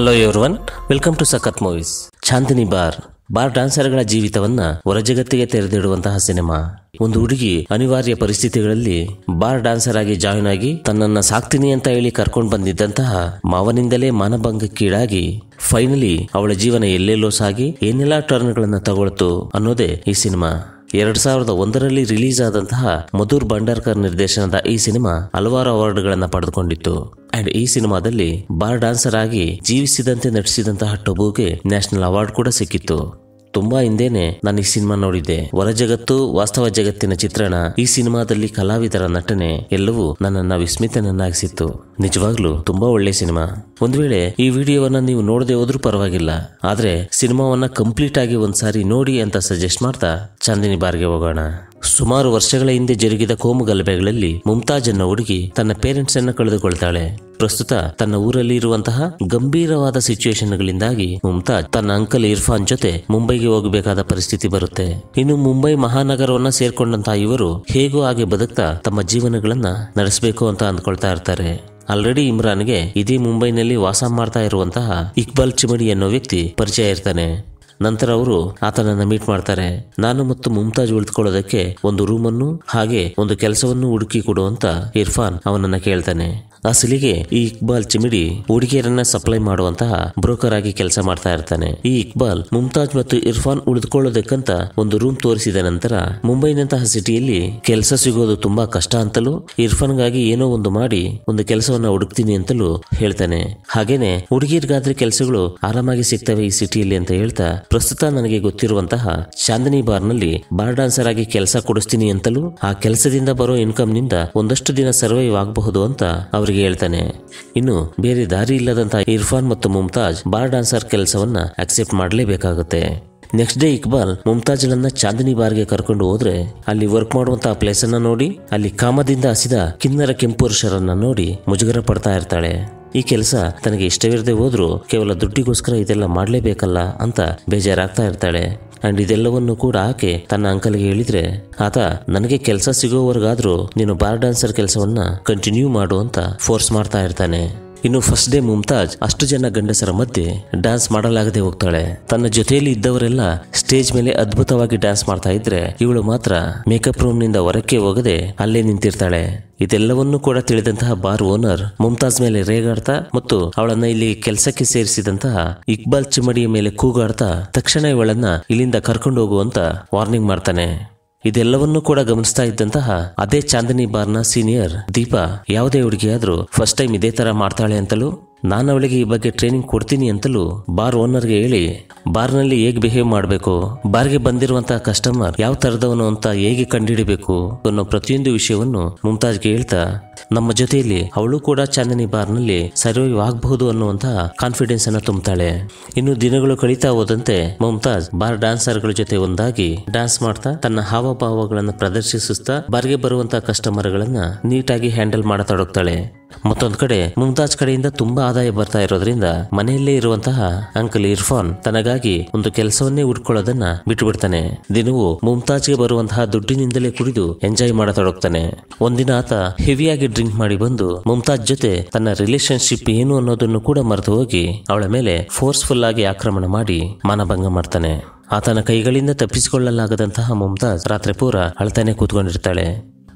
hello one welcome to Sakhat movies Chandni bar bar ಡಾನ್ಸರ್ಗಳ ಜೀವಿತವನ್ನ ಹೊರಜಗತ್ತಿಗೆ ತೆರೆದಿಡುವಂತಹ ಸಿನಿಮಾ ಒಂದು ಹುಡುಗಿ ಅನಿವಾರ್ಯ ಪರಿಸ್ಥಿತಿಗಳಲ್ಲಿ ಬಾರ್ ಡಾನ್ಸರ್ ಆಗಿ ಜಾಯಿನ್ ಆಗಿ ತನ್ನನ್ನ ಸಾಕ್ತೀನಿ ಅಂತ ಹೇಳಿ ಕರ್ಕೊಂಡು ಬಂದಿದ್ದಂತಹ ಮಾವನಿಂದಲೇ ಮಾನಭಂಗಕ್ಕೀಡಾಗಿ ಫೈನಲಿ ಅವಳ ಜೀವನ ಎಲ್ಲೆಲ್ಲೋ ಸಾಗಿ ಏನೆಲ್ಲಾ ಟರ್ನ್ಗಳನ್ನ ತಗೊಳ್ತು ಅನ್ನೋದೇ ಈ ಸಿನಿಮಾ ಎರಡು ಸಾವಿರದ ಒಂದರಲ್ಲಿ ರಿಲೀಸ್ ಆದಂತಹ ಮಧುರ್ ಭಂಡಾರ್ಕರ್ ನಿರ್ದೇಶನದ ಈ ಸಿನಿಮಾ ಹಲವಾರು ಅವಾರ್ಡ್ಗಳನ್ನು ಪಡೆದುಕೊಂಡಿತ್ತು ಅಂಡ್ ಈ ಸಿನಿಮಾದಲ್ಲಿ ಬಾರ್ ಡಾನ್ಸರ್ ಆಗಿ ಜೀವಿಸಿದಂತೆ ನಟಿಸಿದಂತಹ ಟೊಬುಗೆ ನ್ಯಾಷನಲ್ ಅವಾರ್ಡ್ ಕೂಡ ಸಿಕ್ಕಿತ್ತು ತುಂಬಾ ಹಿಂದೇನೆ ನಾನು ಈ ಸಿನಿಮಾ ನೋಡಿದ್ದೆ ಹೊರ ಜಗತ್ತು ವಾಸ್ತವ ಜಗತ್ತಿನ ಚಿತ್ರಣ ಈ ಸಿನಿಮಾದಲ್ಲಿ ಕಲಾವಿದರ ನಟನೆ ಎಲ್ಲವೂ ನನ್ನನ್ನ ವಿಸ್ಮಿತನನ್ನಾಗಿಸಿತ್ತು ನಿಜವಾಗ್ಲೂ ತುಂಬಾ ಒಳ್ಳೆ ಸಿನಿಮಾ ಒಂದ್ ವೇಳೆ ಈ ವಿಡಿಯೋವನ್ನ ನೀವು ನೋಡದೆ ಹೋದ್ರೂ ಪರವಾಗಿಲ್ಲ ಆದ್ರೆ ಸಿನಿಮಾವನ್ನ ಕಂಪ್ಲೀಟ್ ಆಗಿ ಒಂದ್ಸಾರಿ ನೋಡಿ ಅಂತ ಸಜೆಸ್ಟ್ ಮಾಡ್ತಾ ಚಾಂದಿನಿ ಬಾರ್ಗೆ ಹೋಗೋಣ ಸುಮಾರು ವರ್ಷಗಳ ಹಿಂದೆ ಜರುಗಿದ ಕೋಮು ಗಲಭೆಗಳಲ್ಲಿ ಮುಮ್ತಾಜ್ ಅನ್ನ ಹುಡುಗಿ ತನ್ನ ಪೇರೆಂಟ್ಸ್ ಅನ್ನ ಕಳೆದುಕೊಳ್ತಾಳೆ ಪ್ರಸ್ತುತ ತನ್ನ ಊರಲ್ಲಿ ಇರುವಂತಹ ಗಂಭೀರವಾದ ಸಿಚುವೇಶನ್ಗಳಿಂದಾಗಿ ಮುಮ್ತಾಜ್ ತನ್ನ ಅಂಕಲ್ ಇರ್ಫಾನ್ ಜೊತೆ ಮುಂಬೈಗೆ ಹೋಗಬೇಕಾದ ಪರಿಸ್ಥಿತಿ ಬರುತ್ತೆ ಇನ್ನು ಮುಂಬೈ ಮಹಾನಗರವನ್ನ ಸೇರ್ಕೊಂಡಂತಹ ಇವರು ಹೇಗೋ ಹಾಗೆ ಬದುಕ್ತಾ ತಮ್ಮ ಜೀವನಗಳನ್ನ ನಡೆಸಬೇಕು ಅಂತ ಅಂದ್ಕೊಳ್ತಾ ಇರ್ತಾರೆ ಆಲ್ರೆಡಿ ಇಮ್ರಾನ್ಗೆ ಇದೇ ಮುಂಬೈನಲ್ಲಿ ವಾಸ ಮಾಡ್ತಾ ಇರುವಂತಹ ಇಕ್ಬಾಲ್ ಚಿಮಡಿ ಅನ್ನೋ ವ್ಯಕ್ತಿ ಪರಿಚಯ ಇರ್ತಾನೆ ನಂತರ ಅವರು ಆತನನ್ನ ಮೀಟ್ ಮಾಡ್ತಾರೆ ನಾನು ಮತ್ತು ಮುಮ್ತಾಜ್ ಉಳಿದುಕೊಳ್ಳೋದಕ್ಕೆ ಒಂದು ರೂಮನ್ನು ಹಾಗೆ ಒಂದು ಕೆಲಸವನ್ನು ಹುಡುಕಿ ಕೊಡುವಂತ ಇರ್ಫಾನ್ ಅವನನ್ನ ಕೇಳ್ತಾನೆ ಅಸಲಿಗೆ ಈ ಇಕ್ಬಾಲ್ ಚಿಮಿಡಿ ಹುಡುಗಿಯರನ್ನ ಸಪ್ಲೈ ಮಾಡುವಂತಹ ಬ್ರೋಕರ್ ಆಗಿ ಕೆಲಸ ಮಾಡ್ತಾ ಇರ್ತಾನೆ ಈ ಇಕ್ಬಾಲ್ ಮುಮ್ತಾಜ್ ಮತ್ತು ಇರ್ಫಾನ್ ಉಳಿದುಕೊಳ್ಳೋದಕ್ಕಂತ ಒಂದು ರೂಮ್ ತೋರಿಸಿದ ನಂತರ ಮುಂಬೈನಂತಹ ಸಿಟಿಯಲ್ಲಿ ಕೆಲಸ ಸಿಗೋದು ತುಂಬಾ ಕಷ್ಟ ಅಂತಲೂ ಇರ್ಫಾನ್ಗಾಗಿ ಏನೋ ಒಂದು ಮಾಡಿ ಒಂದು ಕೆಲಸವನ್ನ ಹುಡುಕ್ತೀನಿ ಅಂತಲೂ ಹೇಳ್ತಾನೆ ಹಾಗೇನೆ ಹುಡುಗಿರ್ಗಾದ್ರೆ ಕೆಲಸಗಳು ಆರಾಮಾಗಿ ಸಿಗ್ತವೆ ಈ ಸಿಟಿಯಲ್ಲಿ ಅಂತ ಹೇಳ್ತಾ ಪ್ರಸ್ತುತ ನನಗೆ ಗೊತ್ತಿರುವಂತಹ ಚಾಂದನಿ ಬಾರ್ ನಲ್ಲಿ ಬಾರ್ ಡಾನ್ಸರ್ ಆಗಿ ಕೆಲಸ ಕೊಡಿಸ್ತೀನಿ ಅಂತಲೂ ಆ ಕೆಲಸದಿಂದ ಬರೋ ಇನ್ಕಮ್ ನಿಂದ ಒಂದಷ್ಟು ದಿನ ಸರ್ವೈವ್ ಆಗಬಹುದು ಅಂತ ಅವರು ಅವರಿಗೆ ಹೇಳ್ತಾನೆ ಇನ್ನು ಬೇರೆ ದಾರಿ ಇಲ್ಲದಂತಹ ಇರ್ಫಾನ್ ಮತ್ತು ಮುಮ್ತಾಜ್ ಬಾರ್ ಡಾನ್ಸರ್ ಕೆಲಸವನ್ನ ಅಕ್ಸೆಪ್ಟ್ ಮಾಡಲೇಬೇಕಾಗುತ್ತೆ ನೆಕ್ಸ್ಟ್ ಡೇ ಇಕ್ಬಾಲ್ ಮುಮ್ತಾಜ್ಳನ್ನ ಚಾಂದಿನಿ ಬಾರ್ಗೆ ಕರ್ಕೊಂಡು ಹೋದ್ರೆ ಅಲ್ಲಿ ವರ್ಕ್ ಮಾಡುವಂತಹ ಅನ್ನ ನೋಡಿ ಅಲ್ಲಿ ಕಾಮದಿಂದ ಹಸಿದ ಕಿನ್ನರ ಕೆಂಪುರುಷರನ್ನ ನೋಡಿ ಮುಜುಗರ ಪಡ್ತಾ ಇರ್ತಾಳೆ ಈ ಕೆಲಸ ತನಗೆ ಇಷ್ಟವಿರದೆ ಹೋದ್ರೂ ಕೇವಲ ದುಡ್ಡಿಗೋಸ್ಕರ ಇದೆಲ್ಲ ಮಾಡಲೇಬೇಕಲ್ಲ ಅಂತ ಬೇಜಾರಾಗ್ತಾ ಇರ್ತಾಳೆ ಅಂಡ್ ಇದೆಲ್ಲವನ್ನು ಕೂಡ ಆಕೆ ತನ್ನ ಅಂಕಲ್ಗೆ ಹೇಳಿದ್ರೆ ಆತ ನನಗೆ ಕೆಲಸ ಸಿಗೋವರೆಗಾದ್ರೂ ನೀನು ಬಾರ್ ಡ್ಯಾನ್ಸರ್ ಕೆಲಸವನ್ನ ಕಂಟಿನ್ಯೂ ಮಾಡು ಅಂತ ಫೋರ್ಸ್ ಮಾಡ್ತಾ ಇರ್ತಾನೆ ಇನ್ನು ಫಸ್ಟ್ ಡೇ ಮುಮ್ತಾಜ್ ಅಷ್ಟು ಜನ ಗಂಡಸರ ಮಧ್ಯೆ ಡ್ಯಾನ್ಸ್ ಮಾಡಲಾಗದೆ ಹೋಗ್ತಾಳೆ ತನ್ನ ಜೊತೆಯಲ್ಲಿ ಇದ್ದವರೆಲ್ಲ ಸ್ಟೇಜ್ ಮೇಲೆ ಅದ್ಭುತವಾಗಿ ಡ್ಯಾನ್ಸ್ ಮಾಡ್ತಾ ಇದ್ರೆ ಇವಳು ಮಾತ್ರ ಮೇಕಪ್ ರೂಮ್ ನಿಂದ ಹೊರಕ್ಕೆ ಹೋಗದೆ ಅಲ್ಲೇ ನಿಂತಿರ್ತಾಳೆ ಇದೆಲ್ಲವನ್ನೂ ಕೂಡ ತಿಳಿದಂತಹ ಬಾರ್ ಓನರ್ ಮುಮ್ತಾಜ್ ಮೇಲೆ ರೇಗಾಡ್ತಾ ಮತ್ತು ಅವಳನ್ನ ಇಲ್ಲಿ ಕೆಲಸಕ್ಕೆ ಸೇರಿಸಿದಂತಹ ಇಕ್ಬಾಲ್ ಚಿಮಡಿಯ ಮೇಲೆ ಕೂಗಾಡ್ತಾ ತಕ್ಷಣ ಇವಳನ್ನ ಇಲ್ಲಿಂದ ಕರ್ಕೊಂಡು ಹೋಗುವಂತ ವಾರ್ನಿಂಗ್ ಮಾಡ್ತಾನೆ ಇದೆಲ್ಲವನ್ನೂ ಕೂಡ ಗಮನಿಸ್ತಾ ಇದ್ದಂತಹ ಅದೇ ಚಾಂದಿನಿ ಬಾರ್ನ ಸೀನಿಯರ್ ದೀಪಾ ಯಾವುದೇ ಹುಡುಗಿಯಾದ್ರೂ ಫಸ್ಟ್ ಟೈಮ್ ಇದೇ ತರ ಮಾಡ್ತಾಳೆ ಅಂತಲೂ ನಾನು ಅವಳಿಗೆ ಈ ಬಗ್ಗೆ ಟ್ರೈನಿಂಗ್ ಕೊಡ್ತೀನಿ ಅಂತಲೂ ಬಾರ್ ಓನರ್ಗೆ ಹೇಳಿ ಬಾರ್ನಲ್ಲಿ ಹೇಗೆ ಬಿಹೇವ್ ಮಾಡಬೇಕು ಬಾರ್ಗೆ ಬಂದಿರುವಂತಹ ಕಸ್ಟಮರ್ ಯಾವ ತರದವನು ಅಂತ ಹೇಗೆ ಕಂಡುಹಿಡಿಬೇಕು ಅನ್ನೋ ಪ್ರತಿಯೊಂದು ವಿಷಯವನ್ನು ಮುಮ್ತಾಜ್ಗೆ ಹೇಳ್ತಾ ನಮ್ಮ ಜೊತೆಯಲ್ಲಿ ಅವಳು ಕೂಡ ಬಾರ್ ಬಾರ್ನಲ್ಲಿ ಸರ್ವೈವ್ ಆಗಬಹುದು ಅನ್ನುವಂತಹ ಕಾನ್ಫಿಡೆನ್ಸ್ ಅನ್ನ ತುಂಬುತ್ತಾಳೆ ಇನ್ನು ದಿನಗಳು ಕಳೀತಾ ಹೋದಂತೆ ಮುಮ್ತಾಜ್ ಬಾರ್ ಡಾನ್ಸರ್ಗಳ ಜೊತೆ ಒಂದಾಗಿ ಡಾನ್ಸ್ ಮಾಡ್ತಾ ತನ್ನ ಹಾವಭಾವಗಳನ್ನು ಪ್ರದರ್ಶಿಸುತ್ತಾ ಬಾರ್ಗೆ ಬರುವಂತಹ ಕಸ್ಟಮರ್ ಗಳನ್ನ ನೀಟಾಗಿ ಹ್ಯಾಂಡಲ್ ಮಾಡತೊಡಗ್ತಾಳೆ ಮತ್ತೊಂದ್ ಕಡೆ ಮುಮ್ತಾಜ್ ಕಡೆಯಿಂದ ತುಂಬಾ ಆದಾಯ ಬರ್ತಾ ಇರೋದ್ರಿಂದ ಮನೆಯಲ್ಲೇ ಇರುವಂತಹ ಅಂಕಲ್ ಇರ್ಫಾನ್ ತನಗಾಗಿ ಒಂದು ಕೆಲಸವನ್ನೇ ಉಟ್ಕೊಳ್ಳೋದನ್ನ ಬಿಟ್ಟುಬಿಡ್ತಾನೆ ದಿನವೂ ಮುಮ್ತಾಜ್ಗೆ ಬರುವಂತಹ ದುಡ್ಡಿನಿಂದಲೇ ಕುಡಿದು ಎಂಜಾಯ್ ಮಾಡತೊಡಗ್ತಾನೆ ಒಂದಿನ ಆತ ಹೆವಿಯಾಗಿ ಡ್ರಿಂಕ್ ಮಾಡಿ ಬಂದು ಮುಮ್ತಾಜ್ ಜೊತೆ ತನ್ನ ರಿಲೇಶನ್ಶಿಪ್ ಏನು ಅನ್ನೋದನ್ನು ಕೂಡ ಮರೆತು ಹೋಗಿ ಅವಳ ಮೇಲೆ ಫೋರ್ಸ್ಫುಲ್ ಆಗಿ ಆಕ್ರಮಣ ಮಾಡಿ ಮಾನಭಂಗ ಮಾಡ್ತಾನೆ ಆತನ ಕೈಗಳಿಂದ ತಪ್ಪಿಸಿಕೊಳ್ಳಲಾಗದಂತಹ ಮುಮ್ತಾಜ್ ರಾತ್ರಿ ಪೂರ ಅಳ್ತಾನೆ ಕೂತ್ಕೊಂಡಿರ್ತಾಳೆ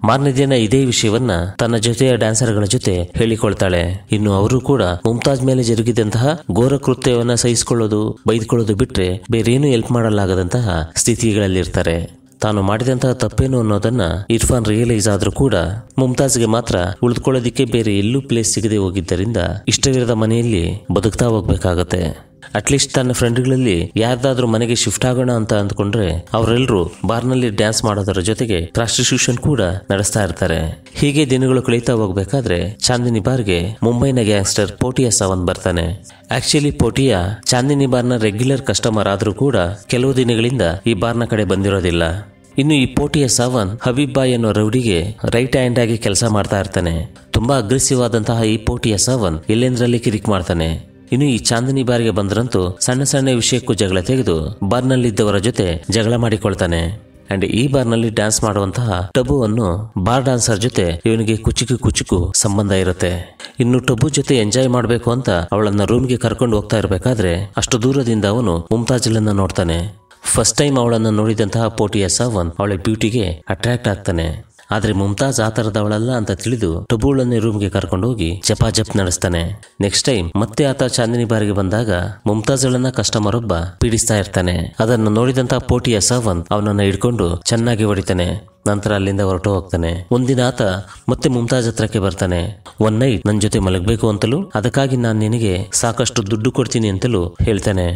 ಮಾರನೇ ದಿನ ಇದೇ ವಿಷಯವನ್ನ ತನ್ನ ಜೊತೆಯ ಡ್ಯಾನ್ಸರ್ಗಳ ಜೊತೆ ಹೇಳಿಕೊಳ್ತಾಳೆ ಇನ್ನು ಅವರು ಕೂಡ ಮುಮ್ತಾಜ್ ಮೇಲೆ ಜರುಗಿದಂತಹ ಘೋರ ಕೃತ್ಯವನ್ನ ಸಹಿಸಿಕೊಳ್ಳೋದು ಬೈದ್ಕೊಳ್ಳೋದು ಬಿಟ್ಟರೆ ಬೇರೇನು ಎಲ್ಪ್ ಮಾಡಲಾಗದಂತಹ ಸ್ಥಿತಿಗಳಲ್ಲಿರ್ತಾರೆ ತಾನು ಮಾಡಿದಂತಹ ತಪ್ಪೇನು ಅನ್ನೋದನ್ನ ಇರ್ಫಾನ್ ರಿಯಲೈಸ್ ಆದರೂ ಕೂಡ ಮುಮ್ತಾಜ್ಗೆ ಮಾತ್ರ ಉಳಿದುಕೊಳ್ಳೋದಿಕ್ಕೆ ಬೇರೆ ಎಲ್ಲೂ ಪ್ಲೇಸ್ ಸಿಗದೆ ಹೋಗಿದ್ದರಿಂದ ಇಷ್ಟವಿರದ ಮನೆಯಲ್ಲಿ ಬದುಕ್ತಾ ಹೋಗ್ಬೇಕಾಗತ್ತೆ ಅಟ್ಲೀಸ್ಟ್ ತನ್ನ ಫ್ರೆಂಡ್ಗಳಲ್ಲಿ ಯಾರ್ದಾದ್ರೂ ಮನೆಗೆ ಶಿಫ್ಟ್ ಆಗೋಣ ಅಂತ ಅಂದ್ಕೊಂಡ್ರೆ ಅವರೆಲ್ಲರೂ ಬಾರ್ನಲ್ಲಿ ಡ್ಯಾನ್ಸ್ ಮಾಡೋದರ ಜೊತೆಗೆ ಪ್ರಾಸ್ಟಿಟ್ಯೂಷನ್ ಕೂಡ ನಡೆಸ್ತಾ ಇರ್ತಾರೆ ಹೀಗೆ ದಿನಗಳು ಕಳೀತಾ ಹೋಗ್ಬೇಕಾದ್ರೆ ಚಾಂದಿನಿ ಬಾರ್ಗೆ ಮುಂಬೈನ ಗ್ಯಾಂಗ್ಸ್ಟರ್ ಪೋಟಿಯಾ ಸಾವಂತ್ ಬರ್ತಾನೆ ಆಕ್ಚುಲಿ ಪೋಟಿಯಾ ಚಾಂದಿನಿ ಬಾರ್ನ ರೆಗ್ಯುಲರ್ ಕಸ್ಟಮರ್ ಆದರೂ ಕೂಡ ಕೆಲವು ದಿನಗಳಿಂದ ಈ ಬಾರ್ನ ಕಡೆ ಬಂದಿರೋದಿಲ್ಲ ಇನ್ನು ಈ ಪೋಟಿಯ ಸಾವನ್ ಹಬೀಬ್ಬಾಯ್ ಅನ್ನೋ ರೌಡಿಗೆ ರೈಟ್ ಹ್ಯಾಂಡ್ ಆಗಿ ಕೆಲಸ ಮಾಡ್ತಾ ಇರ್ತಾನೆ ತುಂಬಾ ಅಗ್ರೆಸಿವ್ ಆದಂತಹ ಈ ಪೋಟಿಯ ಸಾವನ್ ಎಲ್ಲೆಂದ್ರಲ್ಲಿ ಕಿರಿಕ್ ಮಾಡ್ತಾನೆ ಇನ್ನು ಈ ಚಾಂದಿನಿ ಬಾರಿಗೆ ಬಂದ್ರಂತೂ ಸಣ್ಣ ಸಣ್ಣ ವಿಷಯಕ್ಕೂ ಜಗಳ ತೆಗೆದು ಬಾರ್ನಲ್ಲಿದ್ದವರ ಜೊತೆ ಜಗಳ ಮಾಡಿಕೊಳ್ತಾನೆ ಅಂಡ್ ಈ ಬಾರ್ನಲ್ಲಿ ಡ್ಯಾನ್ಸ್ ಮಾಡುವಂತಹ ಟಬು ಅನ್ನು ಬಾರ್ ಡಾನ್ಸರ್ ಜೊತೆ ಇವನಿಗೆ ಕುಚುಕು ಕುಚುಕು ಸಂಬಂಧ ಇರುತ್ತೆ ಇನ್ನು ಟಬು ಜೊತೆ ಎಂಜಾಯ್ ಮಾಡಬೇಕು ಅಂತ ಅವಳನ್ನ ರೂಮ್ಗೆ ಕರ್ಕೊಂಡು ಹೋಗ್ತಾ ಇರಬೇಕಾದ್ರೆ ಅಷ್ಟು ದೂರದಿಂದ ಅವನು ಮುಮ್ತಾಜ್ಲನ್ನ ನೋಡ್ತಾನೆ ಫಸ್ಟ್ ಟೈಮ್ ಅವಳನ್ನು ನೋಡಿದಂತಹ ಪೋಟಿಯ ಸಾವನ್ ಅವಳ ಬ್ಯೂಟಿಗೆ ಅಟ್ರಾಕ್ಟ್ ಆಗ್ತಾನೆ ಆದ್ರೆ ಮುಮ್ತಾಜ್ ಆ ಅಂತ ತಿಳಿದು ಟಬೂಳನ್ನೇ ರೂಮ್ಗೆ ಕರ್ಕೊಂಡು ಹೋಗಿ ಜಪ್ ನಡೆಸ್ತಾನೆ ನೆಕ್ಸ್ಟ್ ಟೈಮ್ ಮತ್ತೆ ಆತ ಚಾಂದಿನಿ ಬಾರಿಗೆ ಬಂದಾಗ ಮುಮ್ತಾಜ್ ಗಳನ್ನ ಕಸ್ಟಮರ್ ಒಬ್ಬ ಪೀಡಿಸ್ತಾ ಇರ್ತಾನೆ ಅದನ್ನು ನೋಡಿದಂತ ಪೋಟಿಯ ಸಾವಂತ್ ಅವನನ್ನ ಹಿಡ್ಕೊಂಡು ಚೆನ್ನಾಗಿ ಹೊಡಿತಾನೆ ನಂತರ ಅಲ್ಲಿಂದ ಹೊರಟು ಹೋಗ್ತಾನೆ ಒಂದಿನ ಆತ ಮತ್ತೆ ಮುಮ್ತಾಜ್ ಹತ್ರಕ್ಕೆ ಬರ್ತಾನೆ ಒನ್ ನೈಟ್ ನನ್ನ ಜೊತೆ ಮಲಗಬೇಕು ಅಂತಲೂ ಅದಕ್ಕಾಗಿ ನಾನು ನಿನಗೆ ಸಾಕಷ್ಟು ದುಡ್ಡು ಕೊಡ್ತೀನಿ ಅಂತಲೂ ಹೇಳ್ತಾನೆ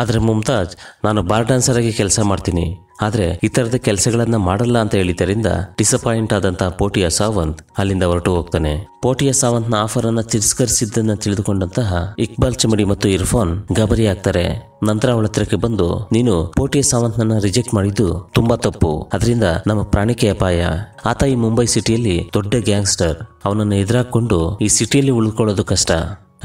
ಆದರೆ ಮುಮ್ತಾಜ್ ನಾನು ಬಾರ್ ಡ್ಯಾನ್ಸರ್ ಆಗಿ ಕೆಲಸ ಮಾಡ್ತೀನಿ ಆದರೆ ಈ ಥರದ ಕೆಲಸಗಳನ್ನ ಮಾಡಲ್ಲ ಅಂತ ಹೇಳಿದ್ದರಿಂದ ಡಿಸಪಾಯಿಂಟ್ ಆದಂತಹ ಪೋಟಿಯ ಸಾವಂತ್ ಅಲ್ಲಿಂದ ಹೊರಟು ಹೋಗ್ತಾನೆ ಪೋಟಿಯ ಸಾವಂತ್ನ ಆಫರ್ ಅನ್ನ ತಿರಸ್ಕರಿಸಿದ್ದನ್ನ ತಿಳಿದುಕೊಂಡಂತಹ ಇಕ್ಬಾಲ್ ಚಮಡಿ ಮತ್ತು ಇರ್ಫಾನ್ ಗಾಬರಿ ಆಗ್ತಾರೆ ನಂತರ ಅವಳ ಹತ್ರಕ್ಕೆ ಬಂದು ನೀನು ಪೋಟಿಯ ಸಾವಂತ್ನನ್ನ ರಿಜೆಕ್ಟ್ ಮಾಡಿದ್ದು ತುಂಬಾ ತಪ್ಪು ಅದರಿಂದ ನಮ್ಮ ಪ್ರಾಣಕ್ಕೆ ಅಪಾಯ ಆತ ಈ ಮುಂಬೈ ಸಿಟಿಯಲ್ಲಿ ದೊಡ್ಡ ಗ್ಯಾಂಗ್ಸ್ಟರ್ ಅವನನ್ನು ಎದುರಾಕೊಂಡು ಈ ಸಿಟಿಯಲ್ಲಿ ಉಳಿದುಕೊಳ್ಳೋದು ಕಷ್ಟ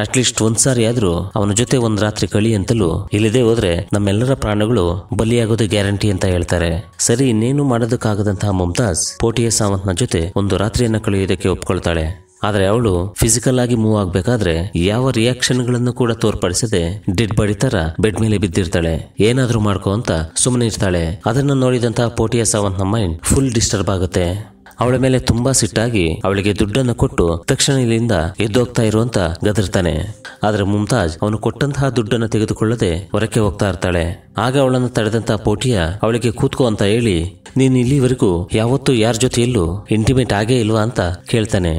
ಅಟ್ಲೀಸ್ಟ್ ಒಂದ್ಸಾರಿ ಆದರೂ ಅವನ ಜೊತೆ ಒಂದ್ ರಾತ್ರಿ ಕಳಿ ಅಂತಲೂ ಇಲ್ಲದೆ ಹೋದ್ರೆ ನಮ್ಮೆಲ್ಲರ ಪ್ರಾಣಗಳು ಬಲಿಯಾಗೋದು ಗ್ಯಾರಂಟಿ ಅಂತ ಹೇಳ್ತಾರೆ ಸರಿ ಇನ್ನೇನು ಮಾಡೋದಕ್ಕಾಗದಂತಹ ಮುಮ್ತಾಜ್ ಪೋಟಿಯ ಸಾವಂತ್ನ ಜೊತೆ ಒಂದು ರಾತ್ರಿಯನ್ನು ಕಳೆಯೋದಕ್ಕೆ ಒಪ್ಕೊಳ್ತಾಳೆ ಆದರೆ ಅವಳು ಫಿಸಿಕಲ್ ಆಗಿ ಮೂವ್ ಆಗಬೇಕಾದ್ರೆ ಯಾವ ರಿಯಾಕ್ಷನ್ಗಳನ್ನು ಕೂಡ ತೋರ್ಪಡಿಸದೆ ಡೆಡ್ ಬಾಡಿ ತರ ಬೆಡ್ ಮೇಲೆ ಬಿದ್ದಿರ್ತಾಳೆ ಏನಾದರೂ ಮಾಡ್ಕೋ ಅಂತ ಸುಮ್ಮನೆ ಇರ್ತಾಳೆ ಅದನ್ನು ನೋಡಿದಂತಹ ಪೋಟಿಯ ಸಾವಂತ್ನ ಮೈಂಡ್ ಫುಲ್ ಡಿಸ್ಟರ್ಬ್ ಆಗುತ್ತೆ ಅವಳ ಮೇಲೆ ತುಂಬಾ ಸಿಟ್ಟಾಗಿ ಅವಳಿಗೆ ದುಡ್ಡನ್ನು ಕೊಟ್ಟು ತಕ್ಷಣ ಇಲ್ಲಿಂದ ಎದ್ದೋಗ್ತಾ ಇರುವಂತ ಗದರ್ತಾನೆ ಆದ್ರೆ ಮುಮ್ತಾಜ್ ಅವನು ಕೊಟ್ಟಂತಹ ದುಡ್ಡನ್ನು ತೆಗೆದುಕೊಳ್ಳದೆ ಹೊರಕ್ಕೆ ಹೋಗ್ತಾ ಇರ್ತಾಳೆ ಆಗ ಅವಳನ್ನು ತಡೆದಂತ ಪೋಟಿಯ ಅವಳಿಗೆ ಕೂತ್ಕೋ ಅಂತ ಹೇಳಿ ನೀನು ಇಲ್ಲಿವರೆಗೂ ಯಾವತ್ತೂ ಯಾರ ಜೊತೆಯಲ್ಲೂ ಇಂಟಿಮೇಟ್ ಆಗೇ ಇಲ್ವಾ ಅಂತ ಕೇಳ್ತಾನೆ